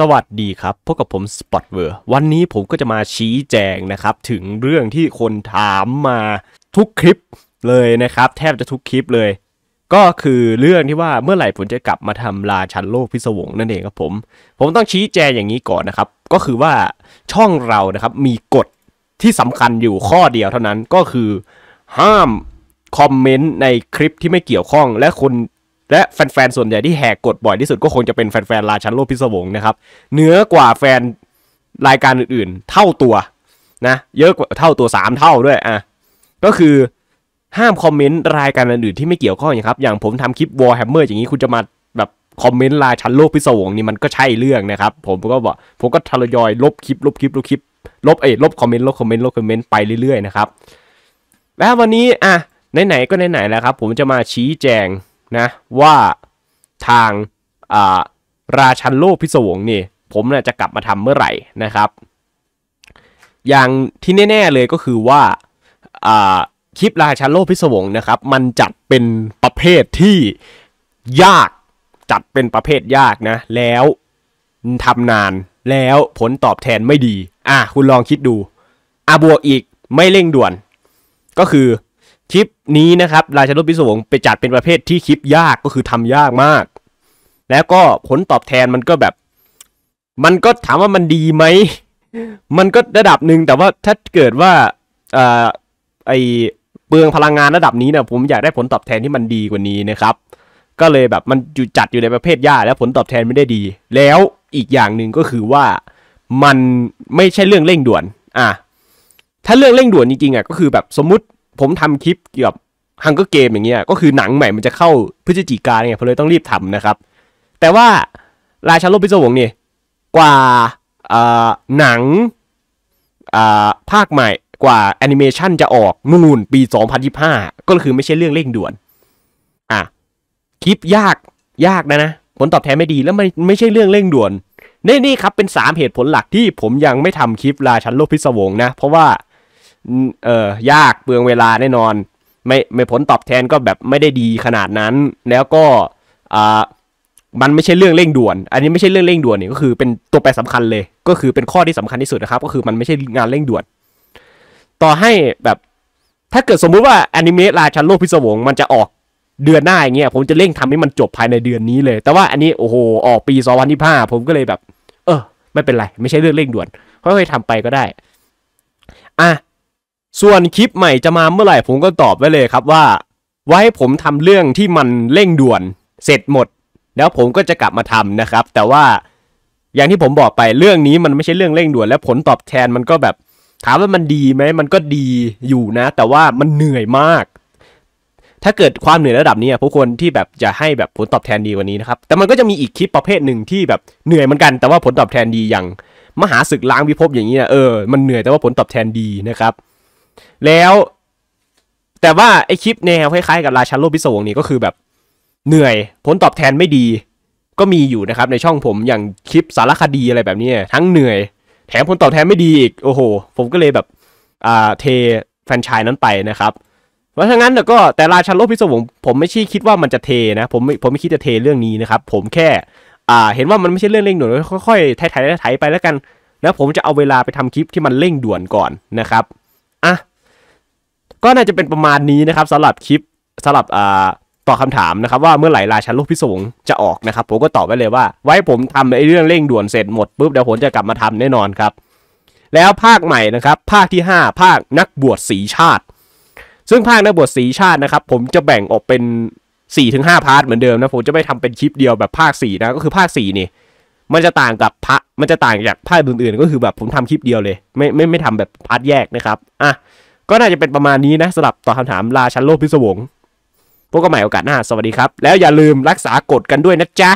สวัสดีครับพบกับผมสปอตเวอร์วันนี้ผมก็จะมาชี้แจงนะครับถึงเรื่องที่คนถามมาทุกคลิปเลยนะครับ แทบจะทุกคลิปเลย ก็คือเรื่องที่ว่าเมื่อไหร่ผมจะกลับมาทำราชันโลกพิศวงนั่นเองครับผมผมต้องชี้แจงอย่างนี้ก่อนนะครับก็คือว่าช่องเรานะครับมีกฎที่สำคัญอยู่ข้อเดียวเท่านั้นก็คือห้ามคอมเมนต์ในคลิปที่ไม่เกี่ยวข้อง และคนและแฟนๆ ส่วนใหญ่ที่แหกกดบ่อยที่สุดก็คงจะเป็นแฟนๆราชันโลกพิศวงนะครับ เหนือกว่าแฟนรายการอื่นๆ เท่าตัวนะ เยอะกว่าเท่าตัว 3 เท่าด้วยอ่ะ ก็คือห้ามคอมเมนต์รายการอื่นๆที่ไม่เกี่ยวข้องนะครับ อย่างผมทำคลิปวอลแฮมเมอร์อย่างนี้คุณจะมาแบบคอมเมนต์ราชันโลกพิศวงนี่มันก็ใช่เรื่องนะครับ ผมก็บอกผมก็ทยอยลบคลิปลบคลิปลบคลิป ลบเอ้ลบคอมเมนต์ลบคอมเมนต์ลบคอมเมนต์ไปเรื่อยๆนะครับ แล้ววันนี้อ่ะไหนๆก็ไหนๆแล้วครับผมจะมาชี้แจงนะว่าทางาราชันโลกพิศวงนี่ผมนยจะกลับมาทำเมื่อไหร่นะครับ อย่างที่แน่ๆเลยก็คือว่าคลิปราชันโลกพิศวงนะครับ มันจัดเป็นประเภทที่ยากจัดเป็นประเภทยากนะ แล้วทำนานแล้วผลตอบแทนไม่ดี อ่ะคุณลองคิดดูอ่ะบวกอีกไม่เร่งด่วน ก็คือคลิปนี้นะครับ ราชรถพิศวงไปจัดเป็นประเภทที่คลิปยาก ก็คือทำยากมาก แล้วก็ผลตอบแทนมันก็แบบ มันก็ถามว่ามันดีไหม มันก็ระดับหนึ่งแต่ว่าถ้าเกิดว่าอไอเปลืองพลังงานระดับนี้นะผมอยากได้ผลตอบแทนที่มันดีกว่านี้นะครับ ก็เลยแบบมันจุจัดอยู่ในประเภทยาก แล้วผลตอบแทนไม่ได้ดี แล้วอีกอย่างหนึ่งก็คือว่า มันไม่ใช่เรื่องเร่งด่วน อ่ะ ถ้าเรื่องเร่งด่วนจริงๆอ่ะ ก็คือแบบสมมติผมทำคลิปเกี่ยวกับฮังเกอร์เกมอย่างเงี้ย ก็คือหนังใหม่มันจะเข้าพฤศจิกาเนี่ยผมเลยต้องรีบทำนะครับ แต่ว่าราชาโลกพิศวงเนี่ยกว่าหนังภาคใหม่กว่าแอนิเมชันจะออกนู่นปี 2025 ก็คือไม่ใช่เรื่องเร่งด่วนอ่ะคลิปยากยากนะนะ ผลตอบแทนไม่ดีแล้วมันไม่ใช่เรื่องเร่งด่วน นี่นี่ครับเป็น 3 เหตุผลหลักที่ผมยังไม่ทำคลิปราชันโลกพิศวงนะ เพราะว่าเออยากเปลืองเวลาแน่นอน ไม่ไม่ผลตอบแทนก็แบบไม่ได้ดีขนาดนั้น แล้วก็อ่ามันไม่ใช่เรื่องเร่งด่วน อันนี้ไม่ใช่เรื่องเร่งด่วนนี่ก็คือเป็นตัวแปรสำคัญเลย ก็คือเป็นข้อที่สำคัญที่สุดนะครับ ก็คือมันไม่ใช่งานเร่งด่วน ต่อให้แบบถ้าเกิดสมมุติว่าอนิเมะราชันโลกพิศวงมันจะออกเดือนหน้าอย่างเงี้ย ผมจะเร่งทำให้มันจบภายในเดือนนี้เลย แต่ว่า อันนี้โอ้โหออกปีสองพันที่ห้าผมก็เลยแบบ เออไม่เป็นไรไม่ใช่เรื่องเร่งด่วนค่อยๆทำไปก็ได้อ่ะส่วนคลิปใหม่จะมาเมื่อไหร่ผมก็ตอบไว้เลยครับว่า ไว้ผมทำเรื่องที่มันเร่งด่วนเสร็จหมด แล้วผมก็จะกลับมาทำนะครับ แต่ว่าอย่างที่ผมบอกไปเรื่องนี้มันไม่ใช่เรื่องเร่งด่วน และผลตอบแทนมันก็แบบถามว่ามันดีไหมมันก็ดีอยู่นะ แต่ว่ามันเหนื่อยมาก ถ้าเกิดความเหนื่อยระดับนี้ผู้คนที่แบบจะให้แบบผลตอบแทนดีกว่านี้นะครับแต่มันก็จะมีอีกคลิปประเภทหนึ่งที่แบบเหนื่อยเหมือนกัน แต่ว่าผลตอบแทนดีอย่างมหาศึกล้างวิภพอย่างนี้นะเออมันเหนื่อยแต่ว่าผลตอบแทนดีนะครับแล้วแต่ว่าไอคลิป แนวคล้ายๆกับราชันโลพิโวงนี่ก็คือแบบ เหนื่อย ผลตอบแทนไม่ดีก็มีอยู่นะครับ ในช่องผมอย่างคลิปสารคดีอะไรแบบนี้ ทั้งเหนื่อยแถมผลตอบแทนไม่ดีอีก โอ้โห ผมก็เลยแบบอ่าเทแฟนชายนั้นไปนะครับ เพราะฉะนั้นก็แต่ราชันโลพิโวงผมไม่ใช่คิดว่ามันจะเทนะผมไม่ผมไม่คิดจะเทเรื่องนี้นะครับ ผมแค่ อ่า เห็นว่ามันไม่ใช่เรื่องเร่งด่วนค่อยๆไถ่ไถ่ไปแล้วกันแ้ะผมจะเอาเวลาไปทำคลิปที่มันเร่งด่วนก่อนนะครับอ่ะก็น่าจะเป็นประมาณนี้นะครับสำหรับคลิปสำหรับอ่าตอบคาถามนะครับ ว่าเมื่อไหร่ราชันลูกพิสงจะออกนะครับ ผมก็ตอบไว้เลยว่าไว้ผมทำไอ้เรื่องเร่งด่วนเสร็จหมด ปุ๊บเดี๋ยวผมจะกลับมาทำแน่นอนครับ แล้วภาคใหม่นะครับ ภาคที่ 5 ภาคนักบวชสีชาติ ซึ่งภาคนักบวชสีชาตินะครับ ผมจะแบ่งออกเป็น4ี่ถึงห้าพาร์ทเหมือนเดิมนะผมจะไม่ทำเป็นคลิปเดียวแบบภาค4นะก็คือภาค4นี่มันจะต่างกับพระ มันจะต่างจากภาคอื่นๆ ก็คือแบบผมทำคลิปเดียวเลย ไม่ไม่ไม่ทำแบบพาร์ทแยกนะครับ อ่ะ ก็น่าจะเป็นประมาณนี้นะสำหรับตอบคำถามราชันโลกพิศวงพบกันใหม่โอกาสหน้า สวัสดีครับ แล้วอย่าลืมรักษากฎกันด้วยนะจ๊ะ